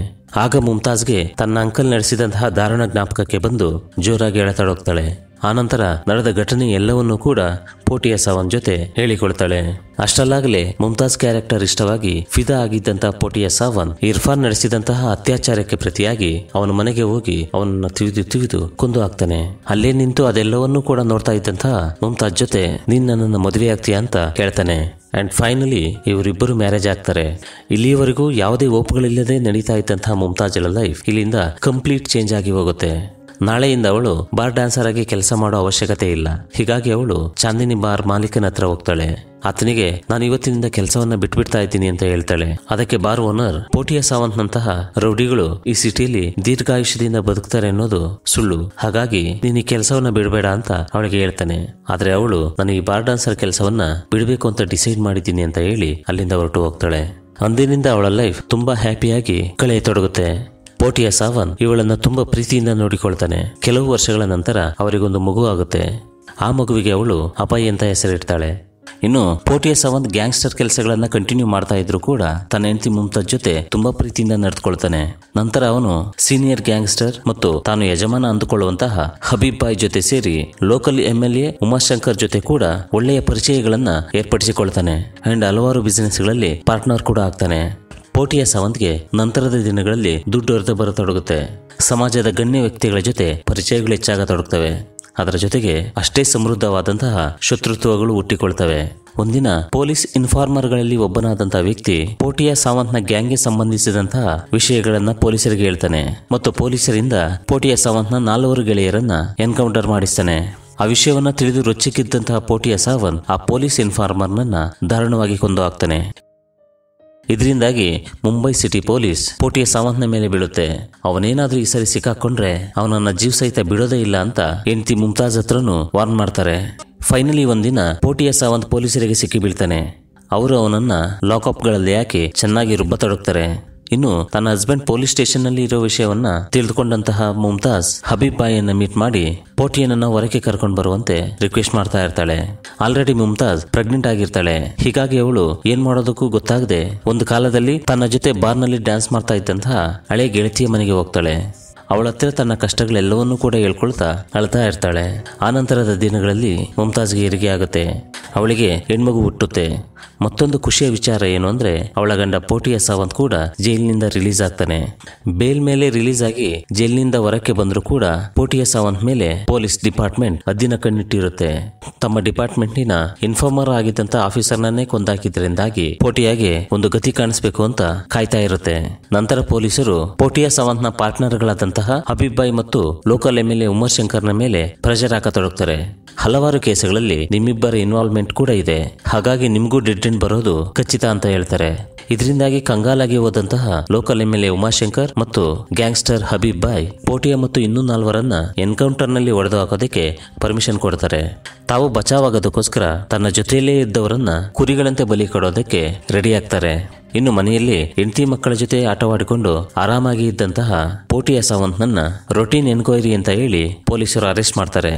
ಆಗ ಮುಮ್ತಾಜ್ಗೆ ತನ್ನ ಅಂಕಲ್ ನಡೆಸಿದಂತಹ ದಾರುಣ ಜ್ಞಾಪಕಕ್ಕೆ ಬಂದು ಜೋರಾಗಿ ಎಳೆತಾಡೋಗ್ತಾಳೆ ಆನಂತರ ನಡೆದ ಘಟನೆ ಎಲ್ಲವನ್ನೂ ಕೂಡ ಪೋಟಿಯ ಸಾವನ್ ಜೊತೆ ಹೇಳಿಕೊಳ್ತಾಳೆ ಅಷ್ಟಲ್ಲಾಗಲೇ ಮುಮ್ತಾಜ್ ಕ್ಯಾರೆಕ್ಟರ್ ಇಷ್ಟವಾಗಿ ಫಿದಾ ಆಗಿದ್ದಂತಹ ಪೋಟಿಯ ಸಾವನ್ ಇರ್ಫಾನ್ ನಡೆಸಿದಂತಹ ಅತ್ಯಾಚಾರಕ್ಕೆ ಪ್ರತಿಯಾಗಿ ಅವನ ಮನೆಗೆ ಹೋಗಿ ಅವನನ್ನು ತಿವಿದು ತಿವಿದು ಕೊಂದು ಹಾಕ್ತಾನೆ ಅಲ್ಲೇ ನಿಂತು ಅದೆಲ್ಲವನ್ನೂ ಕೂಡ ನೋಡ್ತಾ ಇದ್ದಂತಹ ಮುಮ್ತಾಜ್ ಜೊತೆ ನೀನ್ ನನ್ನನ್ನು ಮದುವೆ ಆಗ್ತೀಯಾ ಅಂತ ಕೇಳ್ತಾನೆ ಅಂಡ್ ಫೈನಲಿ ಇವರಿಬ್ಬರು ಮ್ಯಾರೇಜ್ ಆಗ್ತಾರೆ ಇಲ್ಲಿಯವರೆಗೂ ಯಾವುದೇ ಓಪುಗಳಿಲ್ಲದೆ ನಡೀತಾ ಇದ್ದಂತಹ ಮುಮ್ತಾಜ್ ಲೈಫ್ ಇಲ್ಲಿಂದ ಕಂಪ್ಲೀಟ್ ಚೇಂಜ್ ಆಗಿ ಹೋಗುತ್ತೆ ನಾಳೆಯಿಂದ ಅವಳು ಬಾರ್ ಡ್ಯಾನ್ಸರ್ ಆಗಿ ಕೆಲಸ ಮಾಡೋ ಅವಶ್ಯಕತೆ ಇಲ್ಲ ಹೀಗಾಗಿ ಅವಳು ಚಾಂದಿನಿ ಬಾರ್ ಮಾಲೀಕನ ಹತ್ರ ಹೋಗ್ತಾಳೆ ಆತನಿಗೆ ನಾನು ಇವತ್ತಿನಿಂದ ಕೆಲಸವನ್ನ ಬಿಟ್ಬಿಡ್ತಾ ಇದ್ದೀನಿ ಅಂತ ಹೇಳ್ತಾಳೆ ಅದಕ್ಕೆ ಬಾರ್ ಓನರ್ ಪೋಟಿಯ ಸಾವಂತ್ ನಂತಹ ರೌಡಿಗಳು ಈ ಸಿಟಿಯಲ್ಲಿ ದೀರ್ಘಾಯುಷ್ಯದಿಂದ ಬದುಕ್ತಾರೆ ಅನ್ನೋದು ಸುಳ್ಳು ಹಾಗಾಗಿ ನೀನು ಈ ಕೆಲಸವನ್ನ ಬಿಡಬೇಡ ಅಂತ ಅವಳಿಗೆ ಹೇಳ್ತಾನೆ ಆದ್ರೆ ಅವಳು ನಾನು ಈ ಬಾರ್ ಡಾನ್ಸರ್ ಕೆಲಸವನ್ನ ಬಿಡಬೇಕು ಅಂತ ಡಿಸೈಡ್ ಮಾಡಿದ್ದೀನಿ ಅಂತ ಹೇಳಿ ಅಲ್ಲಿಂದ ಹೊರಟು ಹೋಗ್ತಾಳೆ ಅಂದಿನಿಂದ ಅವಳ ಲೈಫ್ ತುಂಬಾ ಹ್ಯಾಪಿಯಾಗಿ ಕಳೆಯತೊಡಗುತ್ತೆ ಪೋಟಿಯ ಸಾವನ್ ಇವಳನ್ನು ತುಂಬಾ ಪ್ರೀತಿಯಿಂದ ನೋಡಿಕೊಳ್ತಾನೆ ಕೆಲವು ವರ್ಷಗಳ ನಂತರ ಅವರಿಗೊಂದು ಮಗು ಆಗುತ್ತೆ ಆ ಮಗುವಿಗೆ ಅವಳು ಅಪಾಯಿ ಅಂತ ಹೆಸರಿಡ್ತಾಳೆ ಇನ್ನು ಪೋಟಿಯ ಸಾವಂತ್ ಗ್ಯಾಂಗ್ಸ್ಟರ್ ಕೆಲಸಗಳನ್ನ ಕಂಟಿನ್ಯೂ ಮಾಡ್ತಾ ಇದ್ರು ಕೂಡ ತನ್ನ ಹೆಂಡತಿ ಮುಮ್ತಾಜ್ ಜೊತೆ ತುಂಬಾ ಪ್ರೀತಿಯಿಂದ ನಡೆದುಕೊಳ್ತಾನೆ ನಂತರ ಅವನು ಸೀನಿಯರ್ ಗ್ಯಾಂಗ್ಸ್ಟರ್ ಮತ್ತು ತಾನು ಯಜಮಾನ ಅಂದುಕೊಳ್ಳುವಂತಹ ಹಬೀಬ್ ಬಾಯ್ ಜೊತೆ ಸೇರಿ local M L A Umashankar ಜೊತೆ ಕೂಡ ಒಳ್ಳೆಯ ಪರಿಚಯಗಳನ್ನ ಏರ್ಪಡಿಸಿಕೊಳ್ತಾನೆ ಅಂಡ್ ಹಲವಾರು ಬಿಸಿನೆಸ್ಗಳಲ್ಲಿ ಪಾರ್ಟ್ನರ್ ಕೂಡ ಆಗ್ತಾನೆ ಪೋಟಿಯ ಸಾವಂತ್ಗೆ ನಂತರದ ದಿನಗಳಲ್ಲಿ ದುಡ್ಡು ಅರ್ಧ ಬರತೊಡಗುತ್ತೆ ಸಮಾಜದ ಗಣ್ಯ ವ್ಯಕ್ತಿಗಳ ಜೊತೆ ಪರಿಚಯಗಳು ಹೆಚ್ಚಾಗತೊಡಗ್ತವೆ ಅದರ ಜೊತೆಗೆ ಅಷ್ಟೇ ಸಮೃದ್ಧವಾದಂತಹ ಶತ್ರುತ್ವಗಳು ಹುಟ್ಟಿಕೊಳ್ತವೆ ಒಂದಿನ ಪೊಲೀಸ್ ಇನ್ಫಾರ್ಮರ್ಗಳಲ್ಲಿ ಒಬ್ಬನಾದಂತಹ ವ್ಯಕ್ತಿ ಪೋಟಿಯ ಸಾವಂತ್ನ ಗ್ಯಾಂಗ್ಗೆ ಸಂಬಂಧಿಸಿದಂತಹ ವಿಷಯಗಳನ್ನ ಪೊಲೀಸರಿಗೆ ಹೇಳ್ತಾನೆ ಮತ್ತು ಪೊಲೀಸರಿಂದ ಪೋಟಿಯ ಸಾವಂತ್ನ ನಾಲ್ವರು ಗೆಳೆಯರನ್ನ ಎನ್ಕೌಂಟರ್ ಮಾಡಿಸ್ತಾನೆ ಆ ವಿಷಯವನ್ನ ತಿಳಿದು ರೊಚ್ಚಿಕ್ಕಿದ್ದಂತಹ ಪೋಟಿಯ ಸಾವಂತ್ ಆ ಪೊಲೀಸ್ ಇನ್ಫಾರ್ಮರ್ನನ್ನ ದಾರುಣವಾಗಿ ಕೊಂದು ಹಾಕ್ತಾನೆ ಇದರಿಂದಾಗಿ ಮುಂಬೈ ಸಿಟಿ ಪೊಲೀಸ್ ಪೋಟಿಯ ಸಾವಂತ್ನ ಮೇಲೆ ಬೀಳುತ್ತೆ ಅವನೇನಾದ್ರೂ ಈ ಸರಿ ಸಿಕ್ಕಾಕೊಂಡ್ರೆ ಅವನನ್ನ ಜೀವ್ ಸಹಿತ ಬಿಡೋದೇ ಇಲ್ಲ ಅಂತ ಹೆಂಡತಿ ಮುಮ್ತಾಜ್ ಹತ್ರನು ವಾರ್ನ್ ಮಾಡ್ತಾರೆ ಫೈನಲಿ ಒಂದಿನ ಪೋಟಿಯ ಸಾವಂತ್ ಪೊಲೀಸರಿಗೆ ಸಿಕ್ಕಿ ಬೀಳ್ತಾನೆ ಅವರು ಅವನನ್ನ ಲಾಕಪ್ಗಳಲ್ಲಿ ಹಾಕಿ ಚೆನ್ನಾಗಿ ರುಬ್ಬ ಇನ್ನು ತನ್ನ ಹಸ್ಬೆಂಡ್ ಪೊಲೀಸ್ ಸ್ಟೇಷನ್ ನಲ್ಲಿ ಇರೋ ವಿಷಯವನ್ನ ತಿಳಿದುಕೊಂಡಂತಹ ಮುಮ್ತಾಜ್ ಹಬೀಬ್ ಬಾಯಿಯನ್ನ ಮೀಟ್ ಮಾಡಿ ಪೋಟಿಯನ್ನ ಹೊರಕ್ಕೆ ಕರ್ಕೊಂಡು ಬರುವಂತೆ ರಿಕ್ವೆಸ್ಟ್ ಮಾಡ್ತಾ ಇರ್ತಾಳೆ ಆಲ್ರೆಡಿ ಮುಮ್ತಾಜ್ ಪ್ರೆಗ್ನೆಂಟ್ ಆಗಿರ್ತಾಳೆ ಹೀಗಾಗಿ ಅವಳು ಏನ್ ಮಾಡೋದಕ್ಕೂ ಗೊತ್ತಾಗದೆ ಒಂದು ಕಾಲದಲ್ಲಿ ತನ್ನ ಜೊತೆ ಬಾರ್ ನಲ್ಲಿ ಡ್ಯಾನ್ಸ್ ಮಾಡ್ತಾ ಇದ್ದಂತಹ ಹಳೆ ಗೆಳತಿಯ ಮನೆಗೆ ಹೋಗ್ತಾಳೆ ಅವಳ ಹತ್ತಿರ ತನ್ನ ಕಷ್ಟಗಳೆಲ್ಲವನ್ನೂ ಕೂಡ ಹೇಳ್ಕೊಳ್ತಾ ಅಳ್ತಾ ಇರ್ತಾಳೆ ಆನಂತರದ ದಿನಗಳಲ್ಲಿ ಮುಮ್ತಾಜ್ಗೆ ಹೆರಿಗೆ ಆಗುತ್ತೆ ಅವಳಿಗೆ ಹೆಣ್ಮಗು ಹುಟ್ಟುತ್ತೆ ಮತ್ತೊಂದು ಖುಷಿಯ ವಿಚಾರ ಏನು ಅಂದ್ರೆ ಅವಳ ಗಂಡ ಪೋಟಿಯ ಸಾವಂತ್ ಕೂಡ ಜೈಲಿನಿಂದ ರಿಲೀಸ್ ಆಗ್ತಾನೆ ಬೇಲ್ ಮೇಲೆ ರಿಲೀಸ್ ಆಗಿ ಜೈಲಿನಿಂದ ಹೊರಕ್ಕೆ ಬಂದರೂ ಕೂಡ ಪೋಟಿಯ ಸಾವಂತ್ ಮೇಲೆ ಪೊಲೀಸ್ ಡಿಪಾರ್ಟ್ಮೆಂಟ್ ಅದಿನ ಕಣ್ಣಿಟ್ಟಿರುತ್ತೆ ತಮ್ಮ ಡಿಪಾರ್ಟ್ಮೆಂಟ್ನ ಇನ್ಫಾರ್ಮರ್ ಆಗಿದ್ದಂತ ಆಫೀಸರ್ನನ್ನೇ ಕೊಂದಾಕಿದ್ರಿಂದಾಗಿ ಪೋಟಿಯಾಗೆ ಒಂದು ಗತಿ ಕಾಣಿಸ್ಬೇಕು ಅಂತ ಕಾಯ್ತಾ ಇರುತ್ತೆ ನಂತರ ಪೊಲೀಸರು ಪೋಟಿಯ ಸಾವಂತ್ನ ಪಾರ್ಟ್ನರ್ಗಳಾದಂತ ಆಗಿರುವಂತಹ ಮತ್ತು ಲೋಕಲ್ ಎಂಎಲ್ಎ ಉಮರ್ ಶಂಕರ್ನ ಮೇಲೆ ಪ್ರೆಷರ್ ಹಾಕತೊಡಗ್ತಾರೆ ಹಲವಾರು ಕೇಸುಗಳಲ್ಲಿ ನಿಮ್ಮಿಬ್ಬರ ಇನ್ವಾಲ್ವ್ಮೆಂಟ್ ಕೂಡ ಇದೆ ಹಾಗಾಗಿ ನಿಮಗೂ ಡೆಡ್ ಬರೋದು ಖಚಿತ ಅಂತ ಹೇಳ್ತಾರೆ ಇದರಿಂದಾಗಿ ಕಂಗಾಲಾಗಿ ಹೋದಂತಹ ಲೋಕಲ್ ಎ ಉಮಾಶಂಕರ್ ಮತ್ತು ಗ್ಯಾಂಗ್ಸ್ಟರ್ ಹಬೀಬ್ ಬಾಯ್ ಪೋಟಿಯಾ ಮತ್ತು ಇನ್ನೂ ನಾಲ್ವರನ್ನ ಎನ್ಕೌಂಟರ್ ನಲ್ಲಿ ಒಡೆದು ಹಾಕೋದಕ್ಕೆ ಪರ್ಮಿಷನ್ ಕೊಡ್ತಾರೆ ತಾವು ಬಚಾವಾಗೋದಕ್ಕೋಸ್ಕರ ತನ್ನ ಜೊತೆಯಲ್ಲೇ ಇದ್ದವರನ್ನ ಕುರಿಗಳಂತೆ ಬಲಿ ಕೊಡೋದಕ್ಕೆ ರೆಡಿ ಆಗ್ತಾರೆ ಇನ್ನು ಮನೆಯಲ್ಲಿ ಹೆಂಡತಿ ಮಕ್ಕಳ ಜೊತೆ ಆಟವಾಡಿಕೊಂಡು ಆರಾಮಾಗಿ ಇದ್ದಂತಹ ಪೋಟಿಯ ಸಾವಂತ್ನನ್ನ ರೊಟೀನ್ ಎನ್ಕ್ವೈರಿ ಅಂತ ಹೇಳಿ ಪೊಲೀಸರು ಅರೆಸ್ಟ್ ಮಾಡ್ತಾರೆ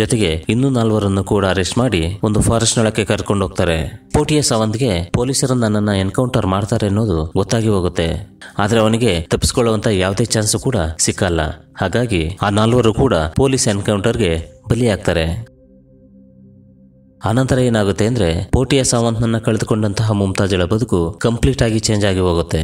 ಜೊತೆಗೆ ಇನ್ನೂ ನಾಲ್ವರನ್ನು ಕೂಡ ಅರೆಸ್ಟ್ ಮಾಡಿ ಒಂದು ಫಾರೆಸ್ಟ್ ನಳಕ್ಕೆ ಕರ್ಕೊಂಡು ಹೋಗ್ತಾರೆ ಪೋಟಿಯ ಸಾವಂತ್ಗೆ ಪೊಲೀಸರು ನನ್ನನ್ನ ಎನ್ಕೌಂಟರ್ ಮಾಡ್ತಾರೆ ಅನ್ನೋದು ಗೊತ್ತಾಗಿ ಹೋಗುತ್ತೆ ಆದರೆ ಅವನಿಗೆ ತಪ್ಪಿಸ್ಕೊಳ್ಳುವಂತ ಯಾವುದೇ ಚಾನ್ಸ್ ಕೂಡ ಸಿಕ್ಕಲ್ಲ ಹಾಗಾಗಿ ಆ ನಾಲ್ವರು ಕೂಡ ಪೊಲೀಸ್ ಎನ್ಕೌಂಟರ್ಗೆ ಬಲಿಯಾಗ್ತಾರೆ ಆನಂತರ ಏನಾಗುತ್ತೆ ಅಂದರೆ ಪೋಟಿಯ ಸಾವಂತ್ನನ್ನ ಕಳೆದುಕೊಂಡಂತಹ ಮುಮ್ತಾಜ್ಳ ಬದುಕು ಕಂಪ್ಲೀಟ್ ಆಗಿ ಚೇಂಜ್ ಆಗಿ ಹೋಗುತ್ತೆ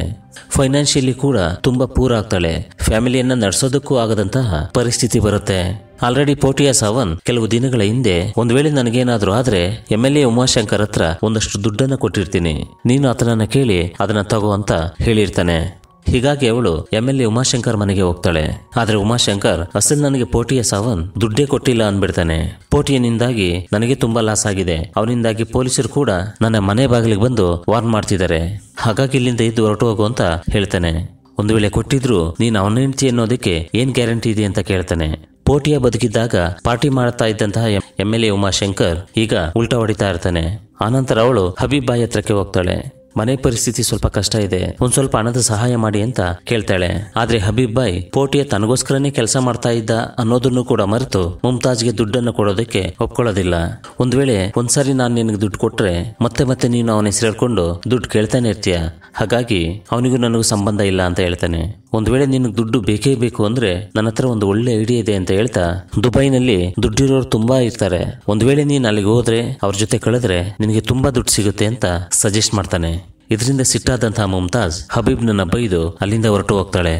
ಫೈನಾನ್ಷಿಯಲಿ ಕೂಡ ತುಂಬ ಪೂರ್ ಆಗ್ತಾಳೆ ಫ್ಯಾಮಿಲಿಯನ್ನ ನಡೆಸೋದಕ್ಕೂ ಆಗದಂತಹ ಪರಿಸ್ಥಿತಿ ಬರುತ್ತೆ ಆಲ್ರೆಡಿ ಪೋಟಿಯ ಸಾವನ್ ಕೆಲವು ದಿನಗಳ ಹಿಂದೆ ಒಂದು ವೇಳೆ ನನಗೇನಾದರೂ ಆದರೆ ಎಮ್ ಎಲ್ ಎ ಉಮಾಶಂಕರ್ ಹತ್ರ ಒಂದಷ್ಟು ದುಡ್ಡನ್ನು ಕೊಟ್ಟಿರ್ತೀನಿ ನೀನು ಆತನನ್ನು ಕೇಳಿ ಅದನ್ನು ತಗೋ ಅಂತ ಹೇಳಿರ್ತಾನೆ ಹೀಗಾಗಿ ಅವಳು ಎಂ ಎಲ್ ಎ ಉಮಾಶಂಕರ್ ಮನೆಗೆ ಹೋಗ್ತಾಳೆ ಆದ್ರೆ ಉಮಾಶಂಕರ್ ಅಸಲ್ ನನಗೆ ಪೋಟಿಯ ಸಾವನ್ ದುಡ್ಡೇ ಕೊಟ್ಟಿಲ್ಲ ಅಂದ್ಬಿಡ್ತಾನೆ ಪೋಟಿಯನಿಂದಾಗಿ ನನಗೆ ತುಂಬಾ ಲಾಸ್ ಆಗಿದೆ ಅವನಿಂದಾಗಿ ಪೊಲೀಸರು ಕೂಡ ನನ್ನ ಮನೆ ಬಾಗಿಲಿಗೆ ಬಂದು ವಾರ್ನ್ ಮಾಡ್ತಿದ್ದಾರೆ ಹಾಗಾಗಿ ಇಲ್ಲಿಂದ ಇದ್ದು ಹೊರಟು ಹೋಗು ಅಂತ ಹೇಳ್ತಾನೆ ಒಂದು ವೇಳೆ ಕೊಟ್ಟಿದ್ರು ನೀನು ಅವನ ಹೆಂಡತಿ ಅನ್ನೋದಕ್ಕೆ ಏನ್ ಗ್ಯಾರಂಟಿ ಇದೆ ಅಂತ ಕೇಳ್ತಾನೆ ಪೋಟಿಯ ಬದುಕಿದ್ದಾಗ ಪಾರ್ಟಿ ಮಾಡ್ತಾ ಇದ್ದಂತಹ ಎಂ ಎಲ್ ಎ ಉಮಾಶಂಕರ್ ಈಗ ಉಲ್ಟಾ ಹೊಡಿತಾ ಇರ್ತಾನೆ ಆನಂತರ ಅವಳು ಹಬೀಬ್ ಬಾಯಿ ಹತ್ರಕ್ಕೆ ಹೋಗ್ತಾಳೆ ಮನೆ ಪರಿಸ್ಥಿತಿ ಸ್ವಲ್ಪ ಕಷ್ಟ ಇದೆ ಒಂದ್ ಸ್ವಲ್ಪ ಹಣದ ಸಹಾಯ ಮಾಡಿ ಅಂತ ಕೇಳ್ತಾಳೆ ಆದ್ರೆ ಹಬೀಬ್ ಬಾಯ್ ಪೋಟಿಯ ತನಗೋಸ್ಕರನೇ ಕೆಲಸ ಮಾಡ್ತಾ ಇದ್ದ ಅನ್ನೋದನ್ನು ಕೂಡ ಮರೆತು ಗೆ ದುಡ್ಡನ್ನು ಕೊಡೋದಕ್ಕೆ ಒಪ್ಕೊಳ್ಳೋದಿಲ್ಲ ಒಂದ್ ವೇಳೆ ಒಂದ್ಸಾರಿ ನಾನು ನಿನಗೆ ದುಡ್ಡು ಕೊಟ್ರೆ ಮತ್ತೆ ಮತ್ತೆ ನೀನು ಅವನ ಹೆಸರು ಹೇಳ್ಕೊಂಡು ದುಡ್ಡು ಕೇಳ್ತಾನೆ ಇರ್ತೀಯ ಹಾಗಾಗಿ ಅವನಿಗೂ ನನಗೂ ಸಂಬಂಧ ಇಲ್ಲ ಅಂತ ಹೇಳ್ತಾನೆ ಒಂದು ವೇಳೆ ನಿನಗೆ ದುಡ್ಡು ಬೇಕೇ ಬೇಕು ಅಂದರೆ ನನ್ನ ಹತ್ರ ಒಂದು ಒಳ್ಳೆ ಐಡಿಯಾ ಇದೆ ಅಂತ ಹೇಳ್ತಾ ದುಬೈನಲ್ಲಿ ದುಡ್ಡಿರೋರು ತುಂಬಾ ಇರ್ತಾರೆ ಒಂದು ವೇಳೆ ನೀನು ಅಲ್ಲಿಗೆ ಹೋದ್ರೆ ಅವ್ರ ಜೊತೆ ಕಳೆದ್ರೆ ನಿನಗೆ ತುಂಬಾ ದುಡ್ಡು ಸಿಗುತ್ತೆ ಅಂತ ಸಜೆಸ್ಟ್ ಮಾಡ್ತಾನೆ ಇದರಿಂದ ಸಿಟ್ಟಾದಂತಹ ಮುಮ್ತಾಜ್ ನನ್ನ ಬೈದು ಅಲ್ಲಿಂದ ಹೊರಟು ಹೋಗ್ತಾಳೆ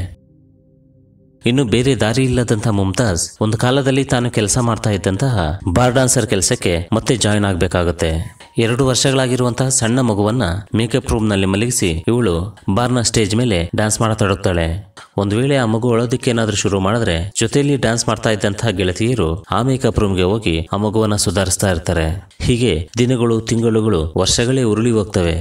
ಇನ್ನು ಬೇರೆ ದಾರಿ ಇಲ್ಲದಂತಹ ಮುಮ್ತಾಜ್ ಒಂದು ಕಾಲದಲ್ಲಿ ತಾನು ಕೆಲಸ ಮಾಡ್ತಾ ಇದ್ದಂತಹ ಬಾರ್ ಡಾನ್ಸರ್ ಕೆಲಸಕ್ಕೆ ಮತ್ತೆ ಜಾಯಿನ್ ಆಗಬೇಕಾಗುತ್ತೆ ಎರಡು ವರ್ಷಗಳಾಗಿರುವಂತಹ ಸಣ್ಣ ಮಗುವನ್ನ ಮೇಕಪ್ ರೂಮ್ ನಲ್ಲಿ ಮಲಗಿಸಿ ಇವಳು ಬಾರ್ನ ಸ್ಟೇಜ್ ಮೇಲೆ ಡ್ಯಾನ್ಸ್ ಮಾಡತೊಡಗ್ತಾಳೆ ಒಂದು ವೇಳೆ ಆ ಮಗು ಏನಾದರೂ ಶುರು ಮಾಡಿದ್ರೆ ಜೊತೆಯಲ್ಲಿ ಡ್ಯಾನ್ಸ್ ಮಾಡ್ತಾ ಇದ್ದಂತಹ ಗೆಳತಿಯರು ಆ ಮೇಕಪ್ ರೂಮ್ಗೆ ಹೋಗಿ ಆ ಮಗುವನ್ನ ಸುಧಾರಿಸ್ತಾ ಇರ್ತಾರೆ ಹೀಗೆ ದಿನಗಳು ತಿಂಗಳುಗಳು ವರ್ಷಗಳೇ ಉರುಳಿ ಹೋಗ್ತವೆ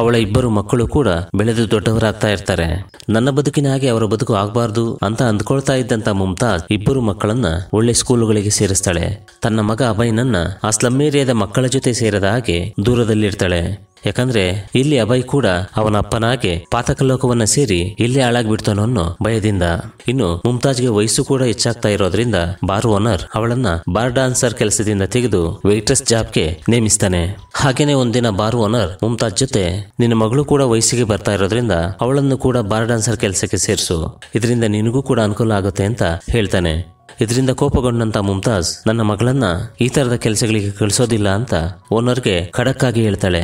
ಅವಳ ಇಬ್ಬರು ಮಕ್ಕಳು ಕೂಡ ಬೆಳೆದು ದೊಡ್ಡವರಾಗ್ತಾ ಇರ್ತಾರೆ ನನ್ನ ಬದುಕಿನ ಹಾಗೆ ಅವರ ಬದುಕು ಆಗಬಾರ್ದು ಅಂತ ಅಂದ್ಕೊಳ್ತಾ ಇದ್ದಂತ ಮುಮ್ತಾಜ್ ಇಬ್ಬರು ಮಕ್ಕಳನ್ನ ಒಳ್ಳೆ ಸ್ಕೂಲುಗಳಿಗೆ ಸೇರಿಸ್ತಾಳೆ ತನ್ನ ಮಗ ಅಭಯ್ನನ್ನ ಆ ಸ್ಲಮ್ ಏರಿಯಾದ ಮಕ್ಕಳ ಜೊತೆ ಸೇರದ ಹಾಗೆ ದೂರದಲ್ಲಿರ್ತಾಳೆ ಯಾಕಂದ್ರೆ ಇಲ್ಲಿ ಅಭಯ್ ಕೂಡ ಅವನ ಅಪ್ಪನಾಗೆ ಪಾತಕ ಲೋಕವನ್ನ ಸೇರಿ ಇಲ್ಲೇ ಹಾಳಾಗ್ಬಿಡ್ತಾನೋ ಅನ್ನೋ ಭಯದಿಂದ ಇನ್ನು ಮುಮ್ತಾಜ್ಗೆ ವಯಸ್ಸು ಕೂಡ ಹೆಚ್ಚಾಗ್ತಾ ಇರೋದ್ರಿಂದ ಬಾರ್ ಓನರ್ ಅವಳನ್ನ ಬಾರ್ ಡಾನ್ಸರ್ ಕೆಲಸದಿಂದ ತೆಗೆದು ವೈಟ್ರೆಸ್ ಜಾಬ್ಗೆ ನೇಮಿಸ್ತಾನೆ ಹಾಗೇನೆ ಒಂದಿನ ಬಾರ್ ಓನರ್ ಮುಮ್ತಾಜ್ ಜೊತೆ ನಿನ್ನ ಮಗಳು ಕೂಡ ವಯಸ್ಸಿಗೆ ಬರ್ತಾ ಇರೋದ್ರಿಂದ ಅವಳನ್ನು ಕೂಡ ಬಾರ್ ಡಾನ್ಸರ್ ಕೆಲಸಕ್ಕೆ ಸೇರಿಸು ಇದರಿಂದ ನಿನಗೂ ಕೂಡ ಅನುಕೂಲ ಆಗುತ್ತೆ ಅಂತ ಹೇಳ್ತಾನೆ ಇದರಿಂದ ಕೋಪಗೊಂಡಂತ ಮುಮ್ತಾಜ್ ನನ್ನ ಮಗಳನ್ನ ಈ ತರದ ಕೆಲಸಗಳಿಗೆ ಕಳಿಸೋದಿಲ್ಲ ಅಂತ ಓನರ್ಗೆ ಖಡಕ್ಕಾಗಿ ಹೇಳ್ತಾಳೆ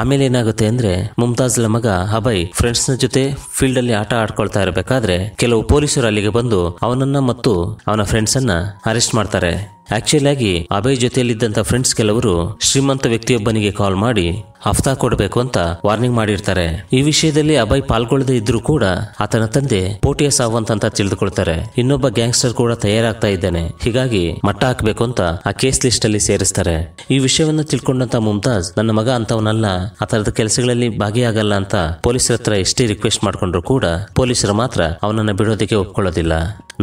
ಆಮೇಲೆ ಏನಾಗುತ್ತೆ ಅಂದ್ರೆ ಮುಮ್ತಾಜ್ಲ ಮಗ ಅಭಯ್ ಫ್ರೆಂಡ್ಸ್ನ ಜೊತೆ ಫೀಲ್ಡ್ ಅಲ್ಲಿ ಆಟ ಆಡ್ಕೊಳ್ತಾ ಇರಬೇಕಾದ್ರೆ ಕೆಲವು ಪೊಲೀಸರು ಅಲ್ಲಿಗೆ ಬಂದು ಅವನನ್ನ ಮತ್ತು ಅವನ ಫ್ರೆಂಡ್ಸ್ ಅನ್ನ ಅರೆಸ್ಟ್ ಮಾಡ್ತಾರೆ ಆಕ್ಚುಲಿ ಆಗಿ ಅಭಯ್ ಜೊತೆಯಲ್ಲಿದ್ದಂಥ ಫ್ರೆಂಡ್ಸ್ ಕೆಲವರು ಶ್ರೀಮಂತ ವ್ಯಕ್ತಿಯೊಬ್ಬನಿಗೆ ಕಾಲ್ ಮಾಡಿ ಹಫ್ತಾ ಕೊಡಬೇಕು ಅಂತ ವಾರ್ನಿಂಗ್ ಮಾಡಿರ್ತಾರೆ ಈ ವಿಷಯದಲ್ಲಿ ಅಭಯ್ ಪಾಲ್ಗೊಳ್ಳದೇ ಇದ್ರೂ ಕೂಡ ಆತನ ತಂದೆ ಪೋಟಿಯ ಸಾವಂತ ತಿಳಿದುಕೊಳ್ತಾರೆ ಇನ್ನೊಬ್ಬ ಗ್ಯಾಂಗ್ಸ್ಟರ್ ಕೂಡ ತಯಾರಾಗ್ತಾ ಇದ್ದಾನೆ ಹೀಗಾಗಿ ಮಟ್ಟ ಹಾಕಬೇಕು ಅಂತ ಆ ಕೇಸ್ ಲಿಸ್ಟ್ ಅಲ್ಲಿ ಸೇರಿಸ್ತಾರೆ ಈ ವಿಷಯವನ್ನು ತಿಳ್ಕೊಂಡಂತ ಮುಮ್ತಾಜ್ ನನ್ನ ಮಗ ಅಂತವನಲ್ಲ ಆ ತರದ ಕೆಲಸಗಳಲ್ಲಿ ಭಾಗಿಯಾಗಲ್ಲ ಅಂತ ಪೊಲೀಸರ ಹತ್ರ ಎಷ್ಟೇ ರಿಕ್ವೆಸ್ಟ್ ಮಾಡಿಕೊಂಡ್ರು ಕೂಡ ಪೊಲೀಸರು ಮಾತ್ರ ಅವನನ್ನ ಬಿಡೋದಕ್ಕೆ ಒಪ್ಕೊಳ್ಳೋದಿಲ್ಲ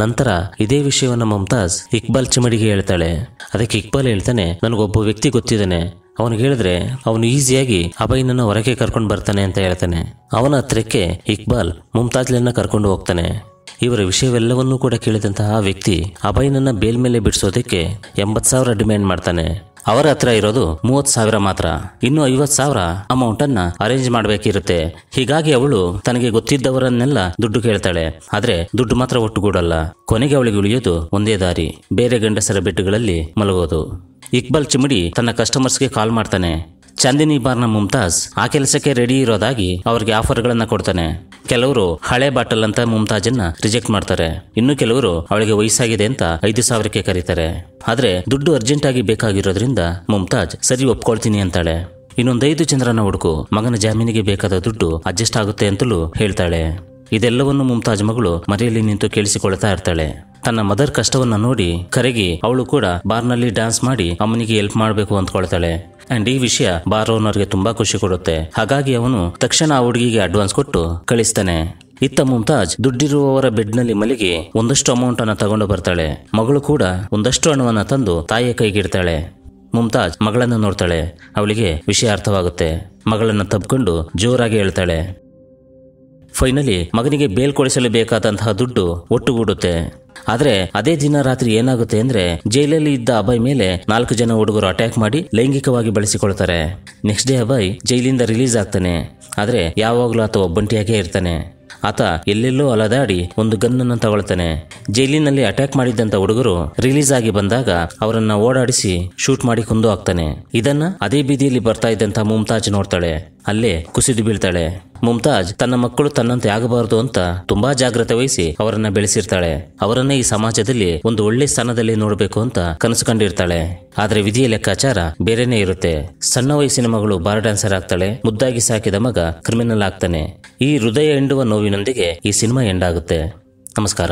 ನಂತರ ಇದೇ ವಿಷಯವನ್ನು ಮುಮ್ತಾಜ್ ಇಕ್ಬಾಲ್ ಚಿಮಡಿಗೆ ಹೇಳ್ತಾರೆ ಹೇಳ್ತಾಳೆ ಅದಕ್ಕೆ ಇಕ್ಬಾಲ್ ಹೇಳ್ತಾನೆ ನನಗೊಬ್ಬ ವ್ಯಕ್ತಿ ಗೊತ್ತಿದ್ದಾನೆ ಅವನು ಹೇಳಿದ್ರೆ ಅವನು ಈಸಿಯಾಗಿ ಅಭಯ್ನನ್ನು ಹೊರಗೆ ಕರ್ಕೊಂಡು ಬರ್ತಾನೆ ಅಂತ ಹೇಳ್ತಾನೆ ಅವನ ಹತ್ರಕ್ಕೆ ಇಕ್ಬಾಲ್ ಮುಮ್ತಾಜ್ಲನ್ನ ಕರ್ಕೊಂಡು ಹೋಗ್ತಾನೆ ಇವರ ವಿಷಯವೆಲ್ಲವನ್ನೂ ಕೂಡ ಕೇಳಿದಂತಹ ವ್ಯಕ್ತಿ ಅಭಯ್ನನ್ನ ಬೇಲ್ ಮೇಲೆ ಬಿಡಿಸೋದಕ್ಕೆ ಎಂಬತ್ತು ಸಾವಿರ ಡಿಮ್ಯಾಂಡ್ ಮಾಡ್ತಾನೆ ಅವರ ಹತ್ರ ಇರೋದು ಮೂವತ್ತು ಸಾವಿರ ಮಾತ್ರ ಇನ್ನು ಐವತ್ತು ಸಾವಿರ ಅಮೌಂಟ್ ಅರೇಂಜ್ ಮಾಡಬೇಕಿರುತ್ತೆ ಹೀಗಾಗಿ ಅವಳು ತನಗೆ ಗೊತ್ತಿದ್ದವರನ್ನೆಲ್ಲ ದುಡ್ಡು ಕೇಳ್ತಾಳೆ ಆದ್ರೆ ದುಡ್ಡು ಮಾತ್ರ ಒಟ್ಟುಗೂಡಲ್ಲ ಕೊನೆಗೆ ಅವಳಿಗೆ ಉಳಿಯೋದು ಒಂದೇ ದಾರಿ ಬೇರೆ ಗಂಡಸರ ಬೆಡ್ಗಳಲ್ಲಿ ಮಲಗೋದು ಇಕ್ಬಾಲ್ ಚಿಮಡಿ ತನ್ನ ಕಸ್ಟಮರ್ಸ್ಗೆ ಕಾಲ್ ಮಾಡ್ತಾನೆ ಚಂದಿನಿ ಬಾರ್ನ ಮುಮ್ತಾಜ್ ಆ ಕೆಲಸಕ್ಕೆ ರೆಡಿ ಇರೋದಾಗಿ ಅವರಿಗೆ ಆಫರ್ಗಳನ್ನ ಕೊಡ್ತಾನೆ ಕೆಲವರು ಹಳೆ ಬಾಟಲ್ ಅಂತ ಮುಮ್ತಾಜನ್ನ ರಿಜೆಕ್ಟ್ ಮಾಡ್ತಾರೆ ಇನ್ನು ಕೆಲವರು ಅವಳಿಗೆ ವಯಸ್ಸಾಗಿದೆ ಅಂತ ಐದು ಸಾವಿರಕ್ಕೆ ಕರೀತಾರೆ ಆದ್ರೆ ದುಡ್ಡು ಅರ್ಜೆಂಟ್ ಆಗಿ ಬೇಕಾಗಿರೋದ್ರಿಂದ ಮುಮ್ತಾಜ್ ಸರಿ ಒಪ್ಕೊಳ್ತೀನಿ ಅಂತಾಳೆ ಇನ್ನೊಂದೈದು ಚಂದ್ರನ ಹುಡುಕು ಮಗನ ಜಾಮೀನಿಗೆ ಬೇಕಾದ ದುಡ್ಡು ಅಡ್ಜಸ್ಟ್ ಆಗುತ್ತೆ ಅಂತಲೂ ಹೇಳ್ತಾಳೆ ಇದೆಲ್ಲವನ್ನು ಮುಮ್ತಾಜ್ ಮಗಳು ಮನೆಯಲ್ಲಿ ನಿಂತು ಕೇಳಿಸಿಕೊಳ್ತಾ ಇರ್ತಾಳೆ ತನ್ನ ಮದರ್ ಕಷ್ಟವನ್ನ ನೋಡಿ ಕರಗಿ ಅವಳು ಕೂಡ ಬಾರ್ನಲ್ಲಿ ಡ್ಯಾನ್ಸ್ ಮಾಡಿ ಅಮ್ಮನಿಗೆ ಹೆಲ್ಪ್ ಮಾಡಬೇಕು ಅಂತಕೊಳ್ತಾಳೆ ಅಂಡ್ ಈ ವಿಷಯ ಬಾರೋನರ್ಗೆ ತುಂಬಾ ಖುಷಿ ಕೊಡುತ್ತೆ ಹಾಗಾಗಿ ಅವನು ತಕ್ಷಣ ಆ ಹುಡುಗಿಗೆ ಅಡ್ವಾನ್ಸ್ ಕೊಟ್ಟು ಕಳಿಸ್ತಾನೆ ಇತ್ತ ಮುಮ್ತಾಜ್ ದುಡ್ಡಿರುವವರ ಬೆಡ್ ನಲ್ಲಿ ಮಲಗಿ ಒಂದಷ್ಟು ಅಮೌಂಟ್ ಅನ್ನು ತಗೊಂಡು ಬರ್ತಾಳೆ ಮಗಳು ಕೂಡ ಒಂದಷ್ಟು ಹಣವನ್ನ ತಂದು ತಾಯಿಯ ಕೈಗಿಡ್ತಾಳೆ ಮುಮ್ತಾಜ್ ಮಗಳನ್ನು ನೋಡ್ತಾಳೆ ಅವಳಿಗೆ ವಿಷಯ ಅರ್ಥವಾಗುತ್ತೆ ಮಗಳನ್ನು ತಬ್ಕೊಂಡು ಜೋರಾಗಿ ಹೇಳ್ತಾಳೆ ಫೈನಲಿ ಮಗನಿಗೆ ಬೇಲ್ ಕೊಡಿಸಲು ಬೇಕಾದಂತಹ ದುಡ್ಡು ಒಟ್ಟುಗೂಡುತ್ತೆ ಆದರೆ ಅದೇ ದಿನ ರಾತ್ರಿ ಏನಾಗುತ್ತೆ ಅಂದ್ರೆ ಜೈಲಲ್ಲಿ ಇದ್ದ ಅಬಾಯ್ ಮೇಲೆ ನಾಲ್ಕು ಜನ ಹುಡುಗರು ಅಟ್ಯಾಕ್ ಮಾಡಿ ಲೈಂಗಿಕವಾಗಿ ಬಳಸಿಕೊಳ್ತಾರೆ ನೆಕ್ಸ್ಟ್ ಡೇ ಅಬಾಯ್ ಜೈಲಿಂದ ರಿಲೀಸ್ ಆಗ್ತಾನೆ ಆದರೆ ಯಾವಾಗಲೂ ಆತ ಒಬ್ಬಂಟಿಯಾಗೇ ಇರ್ತಾನೆ ಆತ ಎಲ್ಲೆಲ್ಲೋ ಅಲದಾಡಿ ಒಂದು ಗನ್ನನ್ನು ತಗೊಳ್ತಾನೆ ಜೈಲಿನಲ್ಲಿ ಅಟ್ಯಾಕ್ ಮಾಡಿದ್ದಂಥ ಹುಡುಗರು ರಿಲೀಸ್ ಆಗಿ ಬಂದಾಗ ಅವರನ್ನು ಓಡಾಡಿಸಿ ಶೂಟ್ ಮಾಡಿ ಕೊಂದು ಹಾಕ್ತಾನೆ ಇದನ್ನ ಅದೇ ಬೀದಿಯಲ್ಲಿ ಬರ್ತಾ ಇದ್ದಂಥ ಮುಮ್ತಾಜ್ ನೋಡ್ತಾಳೆ ಅಲ್ಲೇ ಕುಸಿದು ಬೀಳ್ತಾಳೆ ಮುಮ್ತಾಜ್ ತನ್ನ ಮಕ್ಕಳು ತನ್ನಂತೆ ಆಗಬಾರದು ಅಂತ ತುಂಬಾ ಜಾಗ್ರತೆ ವಹಿಸಿ ಅವರನ್ನ ಬೆಳೆಸಿರ್ತಾಳೆ ಅವರನ್ನ ಈ ಸಮಾಜದಲ್ಲಿ ಒಂದು ಒಳ್ಳೆ ಸ್ಥಾನದಲ್ಲಿ ನೋಡಬೇಕು ಅಂತ ಕನಸು ಕಂಡಿರ್ತಾಳೆ ಆದ್ರೆ ವಿಧಿಯ ಲೆಕ್ಕಾಚಾರ ಬೇರೆನೇ ಇರುತ್ತೆ ಸಣ್ಣ ವಯಸ್ಸಿನ ಮಗಳು ಬಾರ್ ಡ್ಯಾನ್ಸರ್ ಆಗ್ತಾಳೆ ಮುದ್ದಾಗಿ ಸಾಕಿದ ಮಗ ಕ್ರಿಮಿನಲ್ ಆಗ್ತಾನೆ ಈ ಹೃದಯ ಎಂಡುವ ನೋವಿನೊಂದಿಗೆ ಈ ಸಿನಿಮಾ ಎಂಡ್ ಆಗುತ್ತೆ ನಮಸ್ಕಾರ